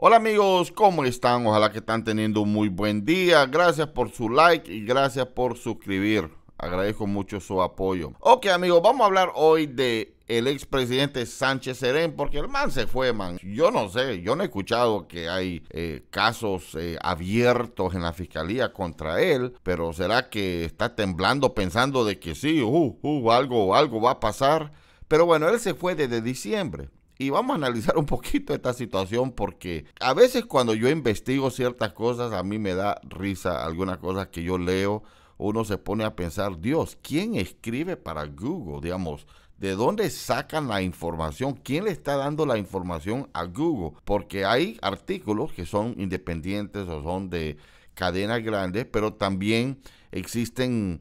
Hola amigos, ¿cómo están? Ojalá que están teniendo un muy buen día. Gracias por su like y gracias por suscribir. Agradezco mucho su apoyo. Ok amigos, vamos a hablar hoy de el expresidente Sánchez Serén, porque el man se fue, man. Yo no sé, yo no he escuchado que hay eh, casos eh, abiertos en la fiscalía contra él, pero será que está temblando pensando de que sí, uh, uh, algo, algo va a pasar. Pero bueno, él se fue desde diciembre. Y vamos a analizar un poquito esta situación porque a veces cuando yo investigo ciertas cosas, a mí me da risa algunas cosas que yo leo. Uno se pone a pensar, Dios, ¿quién escribe para Google? Digamos, ¿de dónde sacan la información? ¿Quién le está dando la información a Google? Porque hay artículos que son independientes o son de cadenas grandes, pero también existen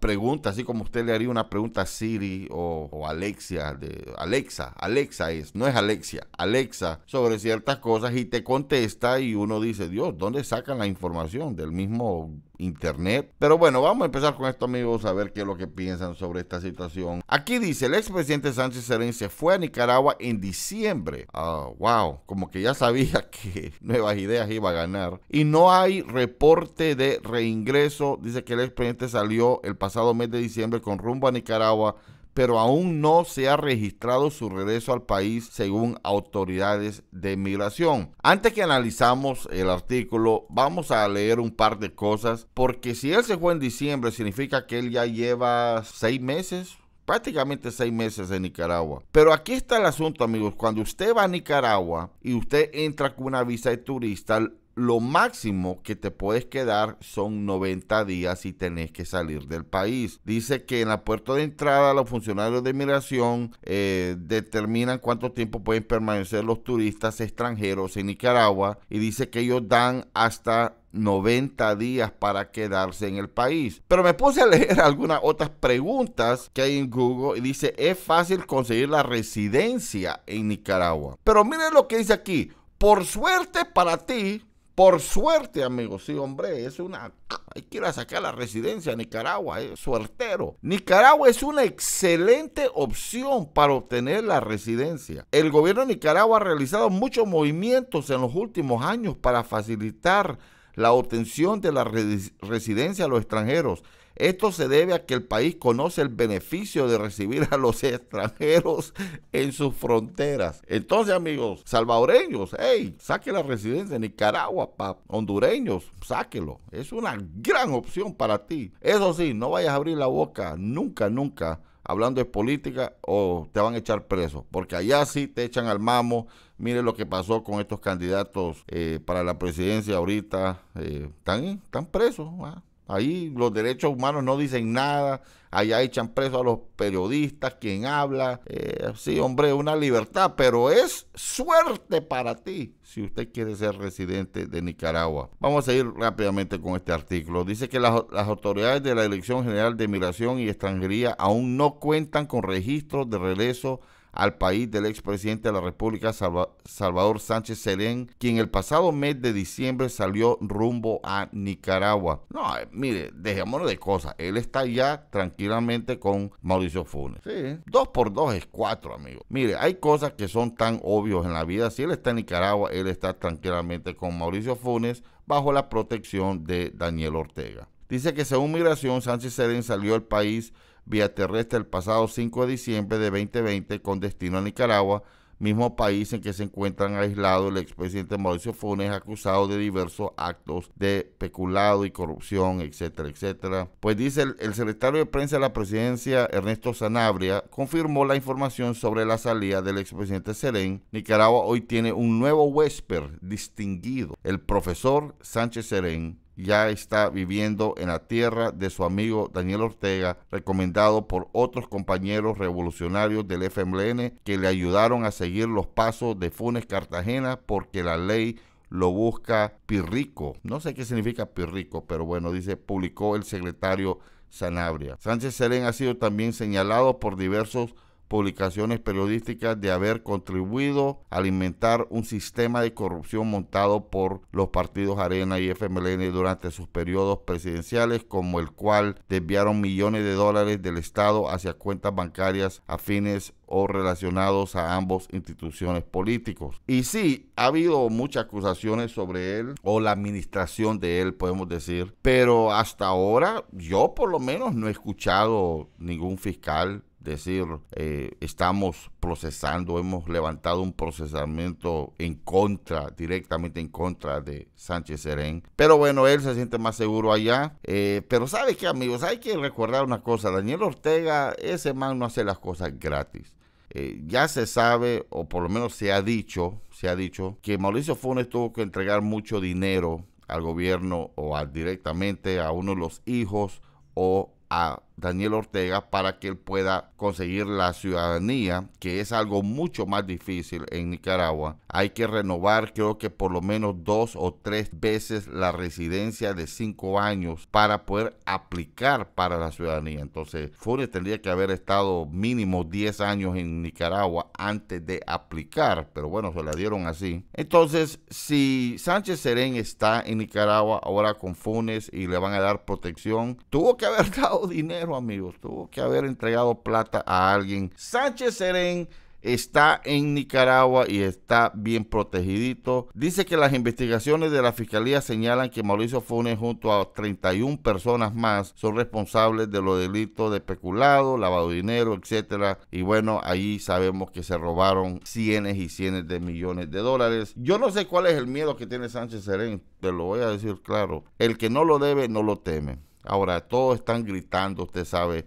pregunta, así como usted le haría una pregunta a Siri o, o, Alexia, de Alexa, Alexa es, no es Alexia, Alexa, sobre ciertas cosas y te contesta y uno dice, Dios, ¿dónde sacan la información? Del mismo internet. Pero bueno, vamos a empezar con esto, amigos, a ver qué es lo que piensan sobre esta situación. Aquí dice, el expresidente Sánchez Serén se fue a Nicaragua en diciembre. Ah, wow, como que ya sabía que Nuevas Ideas iba a ganar. Y no hay reporte de reingreso. Dice que el expresidente salió el pasado mes de diciembre con rumbo a Nicaragua pero aún no se ha registrado su regreso al país según autoridades de migración. Antes que analizamos el artículo, vamos a leer un par de cosas, porque si él se fue en diciembre, significa que él ya lleva seis meses, prácticamente seis meses en Nicaragua. Pero aquí está el asunto, amigos. Cuando usted va a Nicaragua y usted entra con una visa de turista, lo máximo que te puedes quedar son 90 días si tenés que salir del país. Dice que en la puerta de entrada los funcionarios de inmigración eh, determinan cuánto tiempo pueden permanecer los turistas extranjeros en Nicaragua y dice que ellos dan hasta 90 días para quedarse en el país. Pero me puse a leer algunas otras preguntas que hay en Google y dice, es fácil conseguir la residencia en Nicaragua. Pero miren lo que dice aquí. Por suerte para ti, por suerte, amigos, sí, hombre, es una... Hay que ir a sacar la residencia a Nicaragua, es eh, suertero. Nicaragua es una excelente opción para obtener la residencia. El gobierno de Nicaragua ha realizado muchos movimientos en los últimos años para facilitar la obtención de la residencia a los extranjeros esto se debe a que el país conoce el beneficio de recibir a los extranjeros en sus fronteras. Entonces, amigos, salvadoreños, hey, saque la residencia de Nicaragua, pap. hondureños, sáquelo. Es una gran opción para ti. Eso sí, no vayas a abrir la boca nunca, nunca hablando de política o te van a echar preso, porque allá sí te echan al mamo. Mire lo que pasó con estos candidatos eh, para la presidencia ahorita. Eh, están presos. ¿ah? Ahí los derechos humanos no dicen nada, allá echan preso a los periodistas, quien habla. Eh, sí, hombre, una libertad, pero es suerte para ti si usted quiere ser residente de Nicaragua. Vamos a ir rápidamente con este artículo. Dice que las, las autoridades de la Dirección General de Migración y Extranjería aún no cuentan con registros de regreso al país del expresidente de la República, Salvador Sánchez Serén, quien el pasado mes de diciembre salió rumbo a Nicaragua. No, eh, mire, dejémonos de cosas. Él está ya tranquilamente con Mauricio Funes. Sí, dos por dos es cuatro, amigo. Mire, hay cosas que son tan obvias en la vida. Si él está en Nicaragua, él está tranquilamente con Mauricio Funes bajo la protección de Daniel Ortega. Dice que según Migración, Sánchez Serén salió al país vía terrestre el pasado 5 de diciembre de 2020 con destino a Nicaragua, mismo país en que se encuentran aislado el expresidente Mauricio Funes, acusado de diversos actos de peculado y corrupción, etcétera, etcétera. Pues dice el, secretario de prensa de la presidencia, Ernesto Sanabria, confirmó la información sobre la salida del expresidente Serén. Nicaragua hoy tiene un nuevo huésped distinguido, el profesor Sánchez Serén, ya está viviendo en la tierra de su amigo Daniel Ortega, recomendado por otros compañeros revolucionarios del FMLN que le ayudaron a seguir los pasos de Funes Cartagena porque la ley lo busca Pirrico. No sé qué significa Pirrico, pero bueno, dice, publicó el secretario Sanabria. Sánchez Serén ha sido también señalado por diversos publicaciones periodísticas de haber contribuido a alimentar un sistema de corrupción montado por los partidos Arena y FMLN durante sus periodos presidenciales, como el cual desviaron millones de dólares del Estado hacia cuentas bancarias afines o relacionados a ambos instituciones políticos. Y sí, ha habido muchas acusaciones sobre él o la administración de él, podemos decir, pero hasta ahora yo por lo menos no he escuchado ningún fiscal decir, eh, estamos procesando, hemos levantado un procesamiento en contra, directamente en contra de Sánchez Serén. Pero bueno, él se siente más seguro allá. Eh, pero ¿sabe qué, amigos? Hay que recordar una cosa. Daniel Ortega, ese man no hace las cosas gratis. Eh, ya se sabe, o por lo menos se ha dicho, se ha dicho, que Mauricio Funes tuvo que entregar mucho dinero al gobierno o directamente a uno de los hijos o a Daniel Ortega para que él pueda conseguir la ciudadanía, que es algo mucho más difícil en Nicaragua. Hay que renovar creo que por lo menos dos o tres veces la residencia de cinco años para poder aplicar para la ciudadanía. Entonces, Funes tendría que haber estado mínimo 10 años en Nicaragua antes de aplicar, pero bueno, se la dieron así. Entonces, si Sánchez Serén está en Nicaragua ahora con Funes y le van a dar protección, tuvo que haber dado dinero amigos. Tuvo que haber entregado plata a alguien. Sánchez Serén está en Nicaragua y está bien protegido. Dice que las investigaciones de la fiscalía señalan que Mauricio Funes junto a 31 personas más son responsables de los delitos de especulado lavado de dinero, etcétera. Y bueno, ahí sabemos que se robaron cientos y cientos de millones de dólares. Yo no sé cuál es el miedo que tiene Sánchez Serén, te lo voy a decir claro. El que no lo debe no lo teme. Ahora, todos están gritando, usted sabe,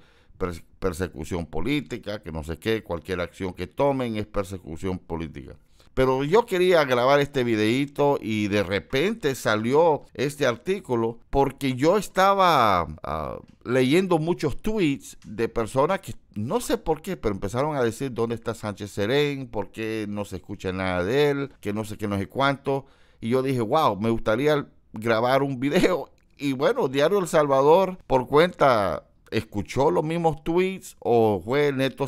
persecución política, que no sé qué, cualquier acción que tomen es persecución política. Pero yo quería grabar este videito y de repente salió este artículo porque yo estaba ah, leyendo muchos tweets de personas que no sé por qué, pero empezaron a decir dónde está Sánchez Serén, por qué no se escucha nada de él, que no sé qué, no sé cuánto. Y yo dije, wow, me gustaría grabar un video y bueno, Diario El Salvador por cuenta escuchó los mismos tweets o fue Neto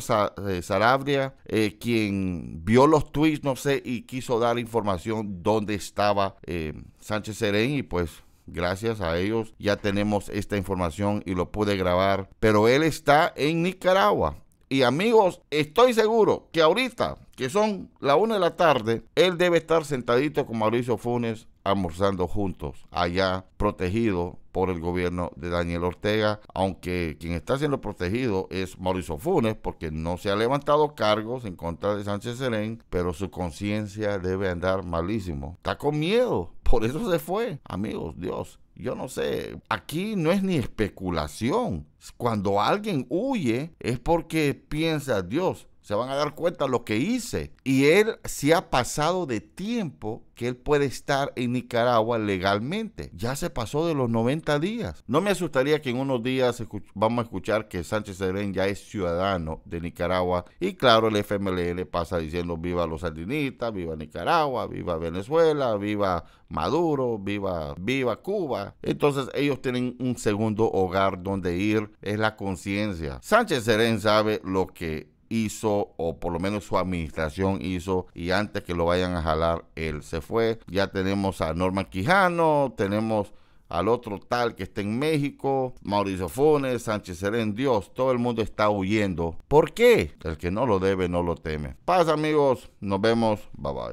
eh, Sarabria eh, quien vio los tweets, no sé, y quiso dar información dónde estaba eh, Sánchez Serén y pues gracias a ellos ya tenemos esta información y lo pude grabar. Pero él está en Nicaragua. Y amigos, estoy seguro que ahorita, que son la una de la tarde, él debe estar sentadito con Mauricio Funes almorzando juntos allá protegido por el gobierno de Daniel Ortega, aunque quien está siendo protegido es Mauricio Funes, porque no se ha levantado cargos en contra de Sánchez Serén, pero su conciencia debe andar malísimo. Está con miedo, por eso se fue. Amigos, Dios, yo no sé, aquí no es ni especulación. Cuando alguien huye es porque piensa, Dios, se van a dar cuenta lo que hice. Y él se ha pasado de tiempo que él puede estar en Nicaragua legalmente. Ya se pasó de los 90 días. No me asustaría que en unos días vamos a escuchar que Sánchez Serén ya es ciudadano de Nicaragua. Y claro, el FMLN pasa diciendo viva los sandinistas, viva Nicaragua, viva Venezuela, viva Maduro, viva, viva Cuba. Entonces ellos tienen un segundo hogar donde ir, es la conciencia. Sánchez Serén sabe lo que hizo, o por lo menos su administración hizo, y antes que lo vayan a jalar, él se fue. Ya tenemos a Norman Quijano, tenemos al otro tal que está en México, Mauricio Funes, Sánchez Serén, Dios, todo el mundo está huyendo. ¿Por qué? El que no lo debe no lo teme. Paz amigos, nos vemos, bye bye.